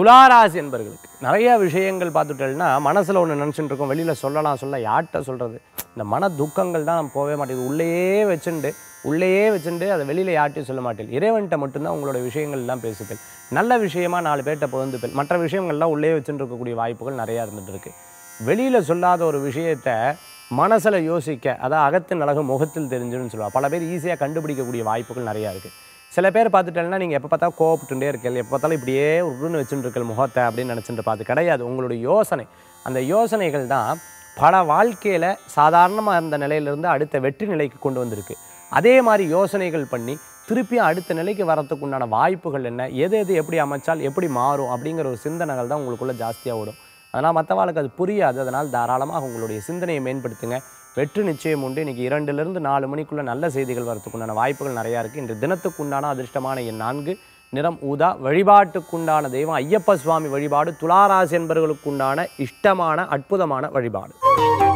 துளாராசி என்பர்களுக்கு நிறைய விஷயங்கள் பார்த்துட்டோம்னா மனசில் ஒன்று நினச்சிட்டு இருக்கோம் வெளியில் சொல்லலாம் சொல்ல யார்கிட்ட சொல்கிறது இந்த மன துக்கங்கள் தான் நம்ம போகவே மாட்டேங்குது உள்ளேயே வச்சுண்டு உள்ளேயே வச்சுட்டு அதை வெளியில் யார்ட்டையும் சொல்ல மாட்டேன் இறைவன்கிட்ட மட்டும்தான் உங்களோட விஷயங்கள்லாம் பேசுப்பேன் நல்ல விஷயமா நாலு பேர்கிட்ட பகிர்ந்துப்பேன் மற்ற விஷயங்கள்லாம் உள்ளே வச்சுட்டு இருக்கக்கூடிய வாய்ப்புகள் நிறையா இருந்துகிட்டு இருக்குது வெளியில் சொல்லாத ஒரு விஷயத்தை மனசில் யோசிக்க அதான் அகத்தின் அழகு முகத்தில் தெரிஞ்சுன்னு சொல்லுவாள் பல பேர் ஈஸியாக கண்டுபிடிக்கக்கூடிய வாய்ப்புகள் நிறையா இருக்குது சில பேர் பார்த்துட்டேன்னா நீங்கள் எப்போ பார்த்தா கோவப்பட்டுட்டே இருக்கல் எப்போ பார்த்தாலும் இப்படியே உருன்னு வச்சுட்டு இருக்கல் முகத்தை அப்படின்னு நினச்சிட்டு பார்த்து கிடையாது உங்களுடைய யோசனை அந்த யோசனைகள் தான் பல வாழ்க்கையில் சாதாரணமாக இருந்த நிலையிலேருந்து அடுத்த வெற்றி நிலைக்கு கொண்டு வந்திருக்கு அதே மாதிரி யோசனைகள் பண்ணி திருப்பியும் அடுத்த நிலைக்கு வரத்துக்கு உண்டான வாய்ப்புகள் என்ன எது எது எப்படி அமைச்சால் எப்படி மாறும் அப்படிங்கிற ஒரு சிந்தனைகள் தான் உங்களுக்குள்ளே ஜாஸ்தியாக ஓடும் அதனால் மற்றவாளுக்கு அது புரியாது அதனால் தாராளமாக உங்களுடைய சிந்தனையை மேம்படுத்துங்க வெற்றி நிச்சயம் உண்டு இன்றைக்கி இரண்டுலேருந்து நாலு மணிக்குள்ளே நல்ல செய்திகள் வரத்துக்குண்டான வாய்ப்புகள் நிறையா இருக்குது இன்று தினத்துக்குண்டான அதிர்ஷ்டமான என் நான்கு நிறம் ஊதா வழிபாட்டுக்குண்டான தெய்வம் ஐயப்ப சுவாமி வழிபாடு துளாராசி என்பவர்களுக்குண்டான இஷ்டமான அற்புதமான வழிபாடு